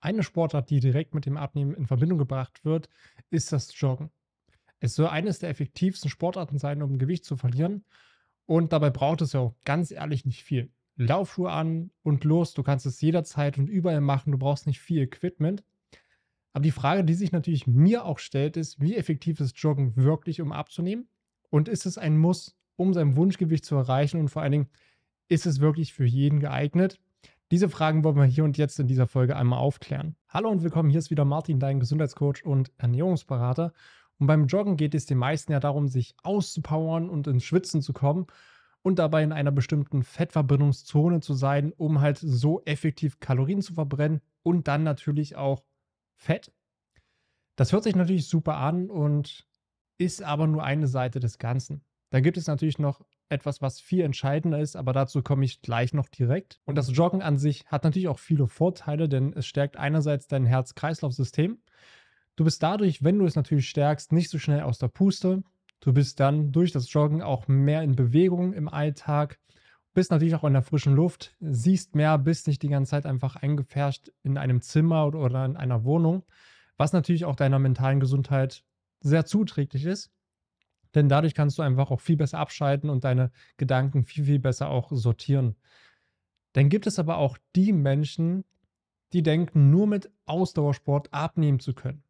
eine Sportart, die direkt mit dem Abnehmen in Verbindung gebracht wird, ist das Joggen. Es soll eines der effektivsten Sportarten sein, um Gewicht zu verlieren. Und dabei braucht es ja auch ganz ehrlich nicht viel. Laufschuhe an und los. Du kannst es jederzeit und überall machen. Du brauchst nicht viel Equipment. Aber die Frage, die sich natürlich mir auch stellt, ist, wie effektiv ist Joggen wirklich, um abzunehmen? Und ist es ein Muss, um sein Wunschgewicht zu erreichen? Und vor allen Dingen, ist es wirklich für jeden geeignet? Diese Fragen wollen wir hier und jetzt in dieser Folge einmal aufklären. Hallo und willkommen, hier ist wieder Martin, dein Gesundheitscoach und Ernährungsberater. Und beim Joggen geht es den meisten ja darum, sich auszupowern und ins Schwitzen zu kommen und dabei in einer bestimmten Fettverbrennungszone zu sein, um halt so effektiv Kalorien zu verbrennen und dann natürlich auch Fett. Das hört sich natürlich super an und ist aber nur eine Seite des Ganzen. Da gibt es natürlich noch etwas, was viel entscheidender ist, aber dazu komme ich gleich noch direkt. Und das Joggen an sich hat natürlich auch viele Vorteile, denn es stärkt einerseits dein Herz-Kreislauf-System. Du bist dadurch, wenn du es natürlich stärkst, nicht so schnell aus der Puste. Du bist dann durch das Joggen auch mehr in Bewegung im Alltag, bist natürlich auch in der frischen Luft, siehst mehr, bist nicht die ganze Zeit einfach eingefärscht in einem Zimmer oder in einer Wohnung, was natürlich auch deiner mentalen Gesundheit sehr zuträglich ist. Denn dadurch kannst du einfach auch viel besser abschalten und deine Gedanken viel, viel besser auch sortieren. Dann gibt es aber auch die Menschen, die denken, nur mit Ausdauersport abnehmen zu können.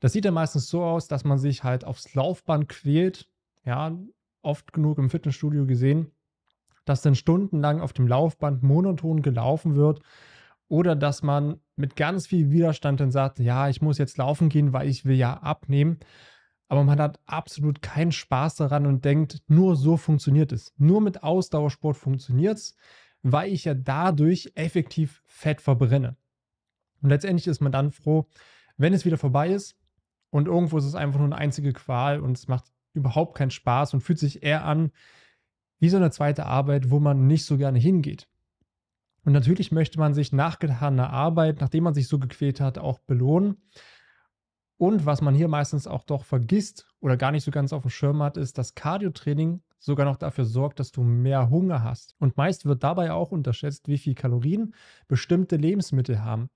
Das sieht dann meistens so aus, dass man sich halt aufs Laufband quält. Ja, oft genug im Fitnessstudio gesehen, dass dann stundenlang auf dem Laufband monoton gelaufen wird oder dass man mit ganz viel Widerstand dann sagt, ja, ich muss jetzt laufen gehen, weil ich will ja abnehmen aber man hat absolut keinen Spaß daran und denkt, nur so funktioniert es. Nur mit Ausdauersport funktioniert es, weil ich ja dadurch effektiv Fett verbrenne. Und letztendlich ist man dann froh, wenn es wieder vorbei ist und irgendwo ist es einfach nur eine einzige Qual und es macht überhaupt keinen Spaß und fühlt sich eher an wie so eine zweite Arbeit, wo man nicht so gerne hingeht. Und natürlich möchte man sich nach getaner Arbeit, nachdem man sich so gequält hat, auch belohnen. Und was man hier meistens auch doch vergisst oder gar nicht so ganz auf dem Schirm hat, ist, dass Cardiotraining sogar noch dafür sorgt, dass du mehr Hunger hast. Und meist wird dabei auch unterschätzt, wie viel Kalorien bestimmte Lebensmittel haben.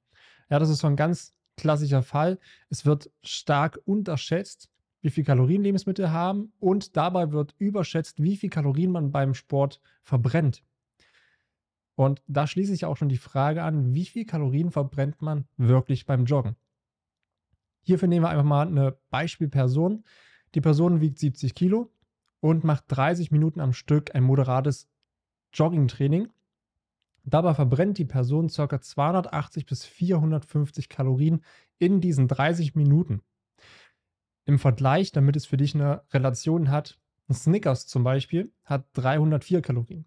Ja, das ist so ein ganz klassischer Fall. Es wird stark unterschätzt, wie viel Kalorien Lebensmittel haben und dabei wird überschätzt, wie viel Kalorien man beim Sport verbrennt. Und da schließe ich auch schon die Frage an, wie viel Kalorien verbrennt man wirklich beim Joggen? Hierfür nehmen wir einfach mal eine Beispielperson. Die Person wiegt 70 Kilo und macht 30 Minuten am Stück ein moderates Joggingtraining. Dabei verbrennt die Person ca. 280 bis 450 Kalorien in diesen 30 Minuten. Im Vergleich, damit es für dich eine Relation hat, ein Snickers zum Beispiel hat 304 Kalorien.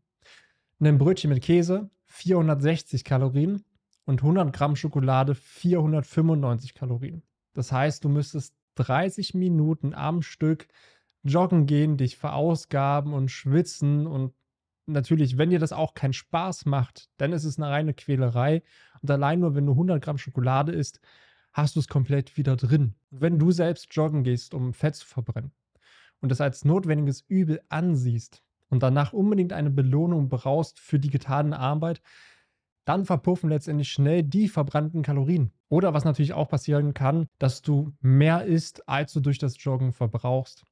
Ein Brötchen mit Käse 460 Kalorien und 100 Gramm Schokolade 495 Kalorien. Das heißt, du müsstest 30 Minuten am Stück joggen gehen, dich verausgaben und schwitzen. Und natürlich, wenn dir das auch keinen Spaß macht, dann ist es eine reine Quälerei. Und allein nur, wenn du 100 Gramm Schokolade isst, hast du es komplett wieder drin. Wenn du selbst joggen gehst, um Fett zu verbrennen und das als notwendiges Übel ansiehst und danach unbedingt eine Belohnung brauchst für die getane Arbeit, dann verpuffen letztendlich schnell die verbrannten Kalorien. Oder was natürlich auch passieren kann, dass du mehr isst, als du durch das Joggen verbrauchst.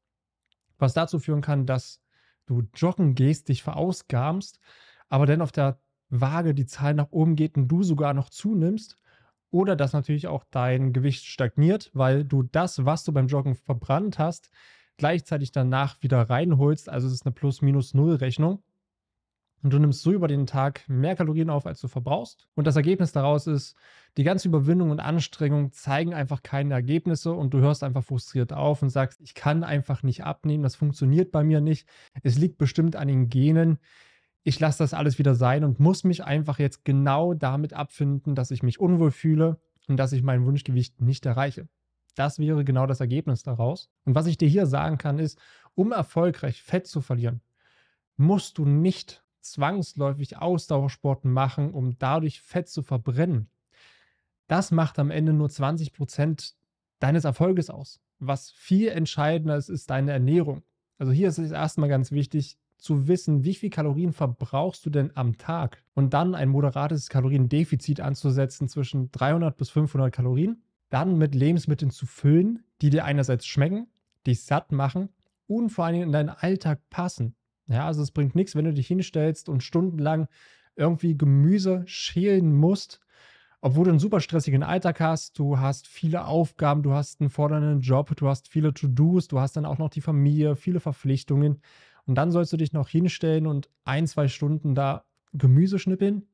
Was dazu führen kann, dass du joggen gehst, dich verausgabst, aber dann auf der Waage die Zahl nach oben geht und du sogar noch zunimmst. Oder dass natürlich auch dein Gewicht stagniert, weil du das, was du beim Joggen verbrannt hast, gleichzeitig danach wieder reinholst. Also es ist eine Plus-Minus-Null-Rechnung. Und du nimmst so über den Tag mehr Kalorien auf, als du verbrauchst. Und das Ergebnis daraus ist, die ganze Überwindung und Anstrengung zeigen einfach keine Ergebnisse und du hörst einfach frustriert auf und sagst, ich kann einfach nicht abnehmen, das funktioniert bei mir nicht. Es liegt bestimmt an den Genen. Ich lasse das alles wieder sein und muss mich einfach jetzt genau damit abfinden, dass ich mich unwohl fühle und dass ich mein Wunschgewicht nicht erreiche. Das wäre genau das Ergebnis daraus. Und was ich dir hier sagen kann, ist, um erfolgreich Fett zu verlieren, musst du nicht zwangsläufig Ausdauersporten machen, um dadurch Fett zu verbrennen, das macht am Ende nur 20 Prozent deines Erfolges aus. Was viel entscheidender ist, ist deine Ernährung. Also hier ist es erstmal ganz wichtig zu wissen, wie viel Kalorien verbrauchst du denn am Tag und dann ein moderates Kaloriendefizit anzusetzen zwischen 300 bis 500 Kalorien, dann mit Lebensmitteln zu füllen, die dir einerseits schmecken, dich satt machen und vor allen Dingen in deinen Alltag passen. Ja, also es bringt nichts, wenn du dich hinstellst und stundenlang irgendwie Gemüse schälen musst, obwohl du einen super stressigen Alltag hast, du hast viele Aufgaben, du hast einen fordernden Job, du hast viele To-Dos, du hast dann auch noch die Familie, viele Verpflichtungen. Und dann sollst du dich noch hinstellen und ein, zwei Stunden da Gemüse schnippeln.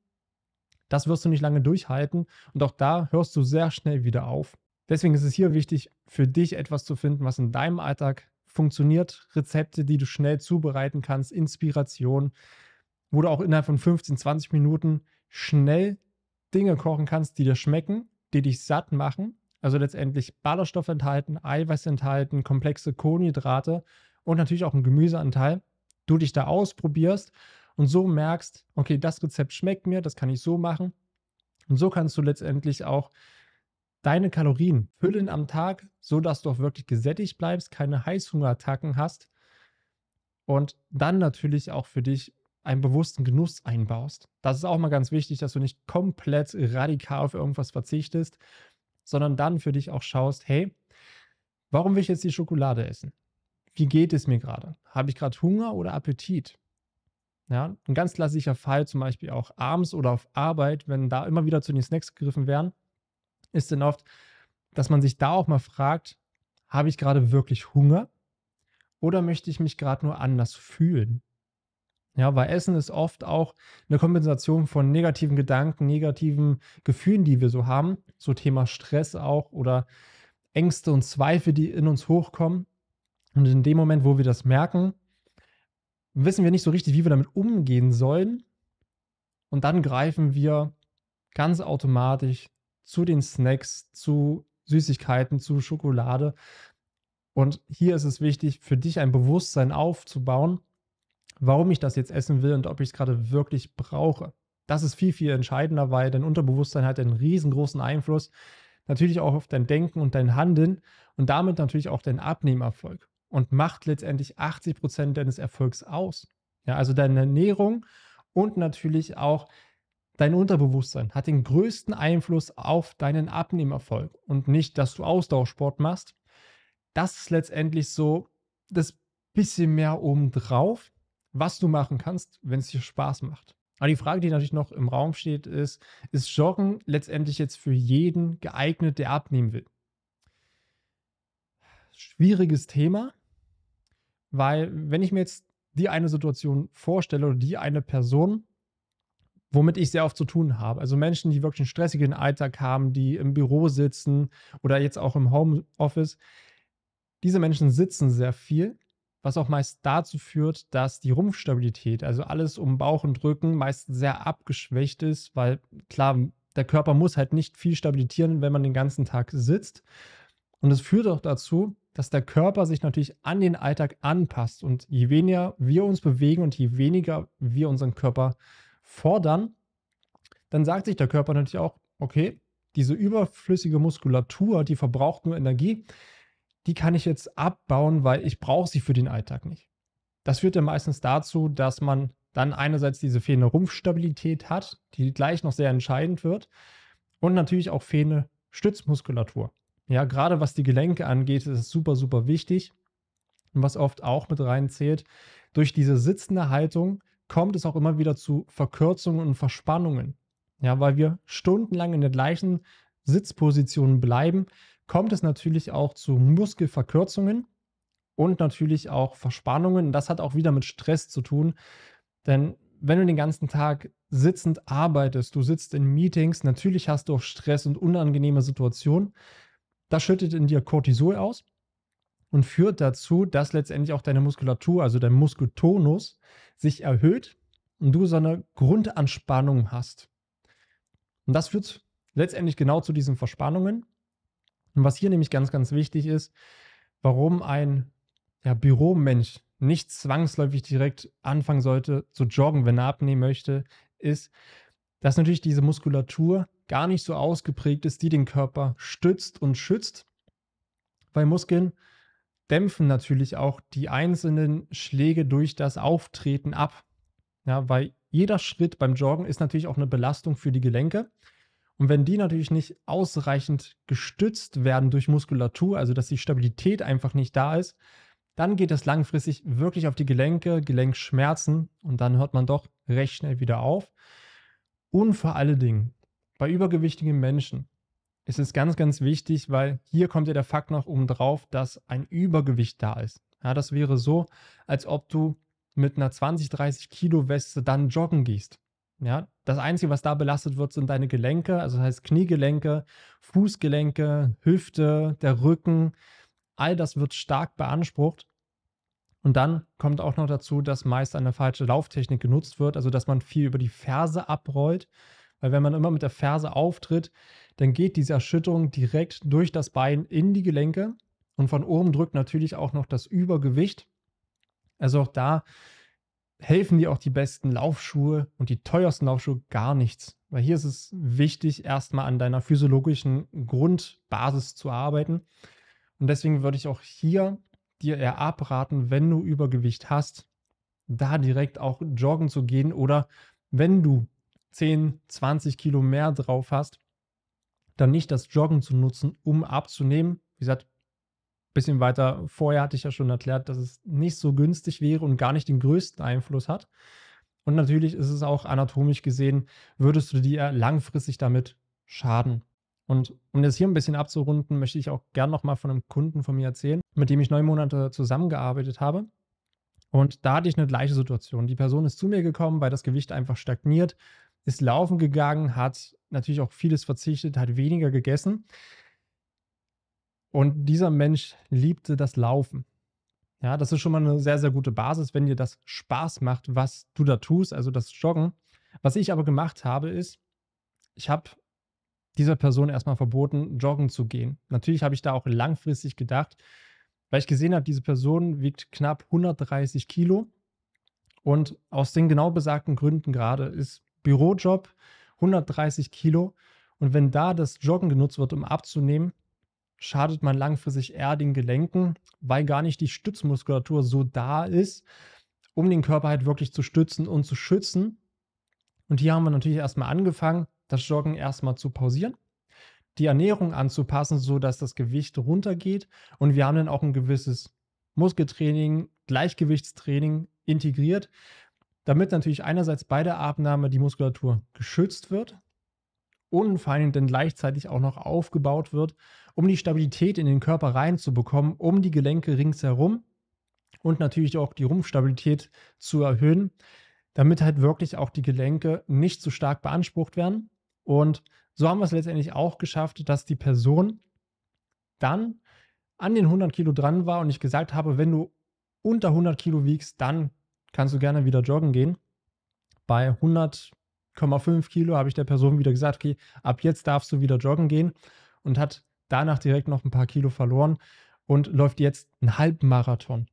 Das wirst du nicht lange durchhalten und auch da hörst du sehr schnell wieder auf. Deswegen ist es hier wichtig, für dich etwas zu finden, was in deinem Alltag funktioniert, Rezepte, die du schnell zubereiten kannst, Inspiration, wo du auch innerhalb von 15, 20 Minuten schnell Dinge kochen kannst, die dir schmecken, die dich satt machen. Also letztendlich Ballaststoff enthalten, Eiweiß enthalten, komplexe Kohlenhydrate und natürlich auch ein Gemüseanteil. Du dich da ausprobierst und so merkst, okay, das Rezept schmeckt mir, das kann ich so machen. Und so kannst du letztendlich auch deine Kalorien füllen am Tag, sodass du auch wirklich gesättigt bleibst, keine Heißhungerattacken hast und dann natürlich auch für dich einen bewussten Genuss einbaust. Das ist auch mal ganz wichtig, dass du nicht komplett radikal auf irgendwas verzichtest, sondern dann für dich auch schaust, hey, warum will ich jetzt die Schokolade essen? Wie geht es mir gerade? Habe ich gerade Hunger oder Appetit? Ja, ein ganz klassischer Fall zum Beispiel auch abends oder auf Arbeit, wenn da immer wieder zu den Snacks gegriffen werden, ist denn oft, dass man sich da auch mal fragt, habe ich gerade wirklich Hunger oder möchte ich mich gerade nur anders fühlen? Ja, weil Essen ist oft auch eine Kompensation von negativen Gedanken, negativen Gefühlen, die wir so haben. So Thema Stress auch oder Ängste und Zweifel, die in uns hochkommen. Und in dem Moment, wo wir das merken, wissen wir nicht so richtig, wie wir damit umgehen sollen. Und dann greifen wir ganz automatisch zu den Snacks, zu Süßigkeiten, zu Schokolade. Und hier ist es wichtig, für dich ein Bewusstsein aufzubauen, warum ich das jetzt essen will und ob ich es gerade wirklich brauche. Das ist viel, viel entscheidender, weil dein Unterbewusstsein hat einen riesengroßen Einfluss natürlich auch auf dein Denken und dein Handeln und damit natürlich auch dein Abnehmerfolg und macht letztendlich 80 Prozent deines Erfolgs aus. Ja, also deine Ernährung und natürlich auch Dein Unterbewusstsein hat den größten Einfluss auf deinen Abnehmerfolg und nicht, dass du Ausdauersport machst. Das ist letztendlich so das bisschen mehr obendrauf, was du machen kannst, wenn es dir Spaß macht. Aber die Frage, die natürlich noch im Raum steht, ist, ist Joggen letztendlich jetzt für jeden geeignet, der abnehmen will? Schwieriges Thema, weil wenn ich mir jetzt die eine Situation vorstelle oder die eine Person, womit ich sehr oft zu tun habe. Also Menschen, die wirklich einen stressigen Alltag haben, die im Büro sitzen oder jetzt auch im Homeoffice. Diese Menschen sitzen sehr viel, was auch meist dazu führt, dass die Rumpfstabilität, also alles um Bauch und Rücken, meist sehr abgeschwächt ist, weil klar, der Körper muss halt nicht viel stabilisieren, wenn man den ganzen Tag sitzt. Und es führt auch dazu, dass der Körper sich natürlich an den Alltag anpasst. Und je weniger wir uns bewegen und je weniger wir unseren Körper äh, fordern, dann sagt sich der Körper natürlich auch, okay, diese überflüssige Muskulatur, die verbraucht nur Energie, die kann ich jetzt abbauen, weil ich brauche sie für den Alltag nicht. Das führt ja meistens dazu, dass man dann einerseits diese fehlende Rumpfstabilität hat, die gleich noch sehr entscheidend wird, und natürlich auch fehlende Stützmuskulatur. Ja, gerade was die Gelenke angeht, ist es super, super wichtig. Und was oft auch mit reinzählt, durch diese sitzende Haltung kommt es auch immer wieder zu Verkürzungen und Verspannungen. Ja, weil wir stundenlang in der gleichen Sitzposition bleiben, kommt es natürlich auch zu Muskelverkürzungen und natürlich auch Verspannungen. Das hat auch wieder mit Stress zu tun, denn wenn du den ganzen Tag sitzend arbeitest, du sitzt in Meetings, natürlich hast du auch Stress und unangenehme Situationen. Das schüttet in dir Cortisol aus und führt dazu, dass letztendlich auch deine Muskulatur, also dein Muskeltonus, sich erhöht und du so eine Grundanspannung hast. Und das führt letztendlich genau zu diesen Verspannungen. Und was hier nämlich ganz, ganz wichtig ist, warum ein ja, Büromensch nicht zwangsläufig direkt anfangen sollte zu joggen, wenn er abnehmen möchte, ist, dass natürlich diese Muskulatur gar nicht so ausgeprägt ist, die den Körper stützt und schützt. Weil Muskeln dämpfen natürlich auch die einzelnen Schläge durch das Auftreten ab. Ja, weil jeder Schritt beim Joggen ist natürlich auch eine Belastung für die Gelenke. Und wenn die natürlich nicht ausreichend gestützt werden durch Muskulatur, also dass die Stabilität einfach nicht da ist, dann geht das langfristig wirklich auf die Gelenke, Gelenkschmerzen und dann hört man doch recht schnell wieder auf. Und vor allen Dingen bei übergewichtigen Menschen ist es ganz, ganz wichtig, weil hier kommt ja der Fakt noch oben drauf, dass ein Übergewicht da ist. Ja, das wäre so, als ob du mit einer 20, 30 Kilo Weste dann joggen gehst. Ja, das Einzige, was da belastet wird, sind deine Gelenke, also das heißt Kniegelenke, Fußgelenke, Hüfte, der Rücken. All das wird stark beansprucht. Und dann kommt auch noch dazu, dass meist eine falsche Lauftechnik genutzt wird, also dass man viel über die Ferse abrollt. Weil wenn man immer mit der Ferse auftritt, dann geht diese Erschütterung direkt durch das Bein in die Gelenke und von oben drückt natürlich auch noch das Übergewicht. Also auch da helfen dir auch die besten Laufschuhe und die teuersten Laufschuhe gar nichts. Weil hier ist es wichtig, erstmal an deiner physiologischen Grundbasis zu arbeiten. Und deswegen würde ich auch hier dir eher abraten, wenn du Übergewicht hast, da direkt auch joggen zu gehen oder wenn du 10, 20 Kilo mehr drauf hast, dann nicht das Joggen zu nutzen, um abzunehmen. Wie gesagt, ein bisschen weiter vorher hatte ich ja schon erklärt, dass es nicht so günstig wäre und gar nicht den größten Einfluss hat. Und natürlich ist es auch anatomisch gesehen, würdest du dir langfristig damit schaden. Und um das hier ein bisschen abzurunden, möchte ich auch gerne nochmal von einem Kunden von mir erzählen, mit dem ich neun Monate zusammengearbeitet habe. Und da hatte ich eine gleiche Situation. Die Person ist zu mir gekommen, weil das Gewicht einfach stagniert ist laufen gegangen, hat natürlich auch vieles verzichtet, hat weniger gegessen. Und dieser Mensch liebte das Laufen. Ja, das ist schon mal eine sehr, sehr gute Basis, wenn dir das Spaß macht, was du da tust, also das Joggen. Was ich aber gemacht habe, ist, ich habe dieser Person erstmal verboten, joggen zu gehen. Natürlich habe ich da auch langfristig gedacht, weil ich gesehen habe, diese Person wiegt knapp 130 Kilo. Und aus den genau besagten Gründen gerade ist Bürojob, 130 Kilo. Und wenn da das Joggen genutzt wird, um abzunehmen, schadet man langfristig eher den Gelenken, weil gar nicht die Stützmuskulatur so da ist, um den Körper halt wirklich zu stützen und zu schützen. Und hier haben wir natürlich erstmal angefangen, das Joggen erstmal zu pausieren, die Ernährung anzupassen, sodass das Gewicht runtergeht. Und wir haben dann auch ein gewisses Muskeltraining, Gleichgewichtstraining integriert, damit natürlich einerseits bei der Abnahme die Muskulatur geschützt wird und vor allem dann gleichzeitig auch noch aufgebaut wird, um die Stabilität in den Körper reinzubekommen, um die Gelenke ringsherum und natürlich auch die Rumpfstabilität zu erhöhen, damit halt wirklich auch die Gelenke nicht zu so stark beansprucht werden. Und so haben wir es letztendlich auch geschafft, dass die Person dann an den 100 Kilo dran war und ich gesagt habe, wenn du unter 100 Kilo wiegst, dann kannst du gerne wieder joggen gehen. Bei 100,5 Kilo habe ich der Person wieder gesagt, okay, ab jetzt darfst du wieder joggen gehen und hat danach direkt noch ein paar Kilo verloren und läuft jetzt einen Halbmarathon.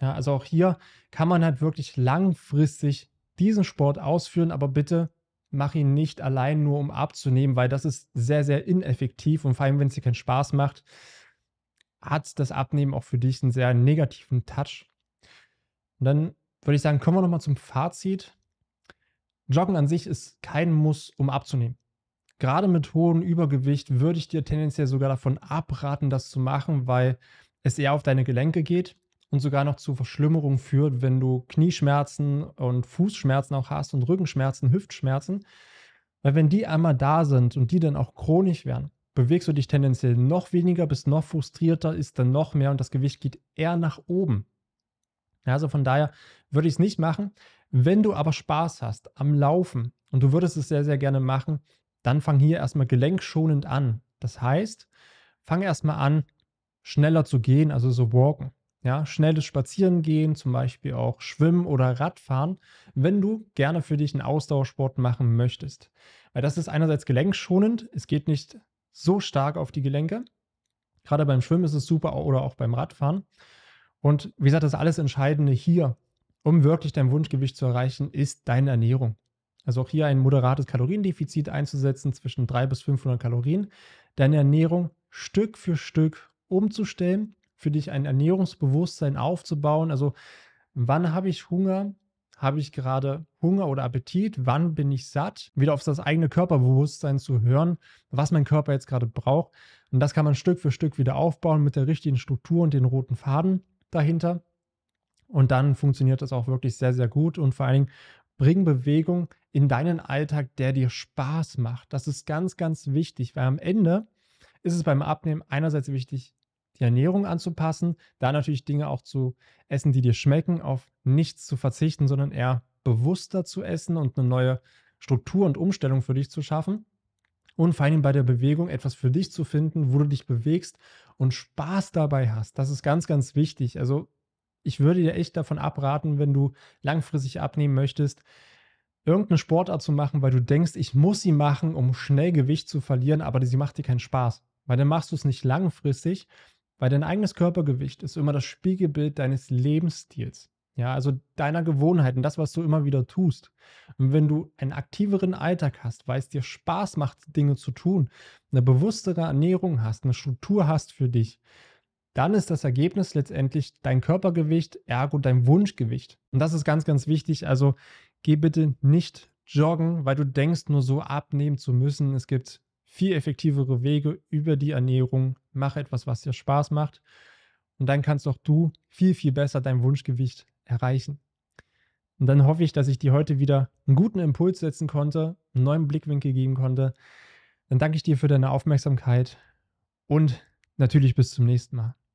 Ja, also auch hier kann man halt wirklich langfristig diesen Sport ausführen, aber bitte mach ihn nicht allein nur, um abzunehmen, weil das ist sehr, sehr ineffektiv und vor allem, wenn es dir keinen Spaß macht, hat das Abnehmen auch für dich einen sehr negativen Touch. Und dann würde ich sagen, kommen wir nochmal zum Fazit. Joggen an sich ist kein Muss, um abzunehmen. Gerade mit hohem Übergewicht würde ich dir tendenziell sogar davon abraten, das zu machen, weil es eher auf deine Gelenke geht und sogar noch zu Verschlimmerungen führt, wenn du Knieschmerzen und Fußschmerzen auch hast und Rückenschmerzen, Hüftschmerzen. Weil wenn die einmal da sind und die dann auch chronisch werden, bewegst du dich tendenziell noch weniger, bist noch frustrierter, ist dann noch mehr und das Gewicht geht eher nach oben. Also von daher würde ich es nicht machen. Wenn du aber Spaß hast am Laufen und du würdest es sehr, sehr gerne machen, dann fang hier erstmal gelenkschonend an. Das heißt, fang erstmal an, schneller zu gehen, also so walken. Ja, schnelles Spazierengehen, zum Beispiel auch Schwimmen oder Radfahren, wenn du gerne für dich einen Ausdauersport machen möchtest. Weil das ist einerseits gelenkschonend, es geht nicht so stark auf die Gelenke. Gerade beim Schwimmen ist es super oder auch beim Radfahren. Und wie gesagt, das alles Entscheidende hier, um wirklich dein Wunschgewicht zu erreichen, ist deine Ernährung. Also auch hier ein moderates Kaloriendefizit einzusetzen zwischen 300 bis 500 Kalorien. Deine Ernährung Stück für Stück umzustellen, für dich ein Ernährungsbewusstsein aufzubauen. Also wann habe ich Hunger? Habe ich gerade Hunger oder Appetit? Wann bin ich satt? Wieder auf das eigene Körperbewusstsein zu hören, was mein Körper jetzt gerade braucht. Und das kann man Stück für Stück wieder aufbauen mit der richtigen Struktur und den roten Faden dahinter. Und dann funktioniert das auch wirklich sehr, sehr gut. Und vor allen Dingen bring Bewegung in deinen Alltag, der dir Spaß macht. Das ist ganz, ganz wichtig, weil am Ende ist es beim Abnehmen einerseits wichtig, die Ernährung anzupassen, da natürlich Dinge auch zu essen, die dir schmecken, auf nichts zu verzichten, sondern eher bewusster zu essen und eine neue Struktur und Umstellung für dich zu schaffen. Und vor allem bei der Bewegung etwas für dich zu finden, wo du dich bewegst, und Spaß dabei hast. Das ist ganz, ganz wichtig. Also ich würde dir echt davon abraten, wenn du langfristig abnehmen möchtest, irgendeine Sportart zu machen, weil du denkst, ich muss sie machen, um schnell Gewicht zu verlieren, aber sie macht dir keinen Spaß. Weil dann machst du es nicht langfristig, weil dein eigenes Körpergewicht ist immer das Spiegelbild deines Lebensstils. Ja, also deiner Gewohnheiten, das, was du immer wieder tust. Und wenn du einen aktiveren Alltag hast, weil es dir Spaß macht, Dinge zu tun, eine bewusstere Ernährung hast, eine Struktur hast für dich, dann ist das Ergebnis letztendlich dein Körpergewicht, ergo dein Wunschgewicht. Und das ist ganz, ganz wichtig. Also geh bitte nicht joggen, weil du denkst, nur so abnehmen zu müssen. Es gibt viel effektivere Wege über die Ernährung. Mach etwas, was dir Spaß macht. Und dann kannst auch du viel, viel besser dein Wunschgewicht erreichen. Und dann hoffe ich, dass ich dir heute wieder einen guten Impuls setzen konnte, einen neuen Blickwinkel geben konnte. Dann danke ich dir für deine Aufmerksamkeit und natürlich bis zum nächsten Mal.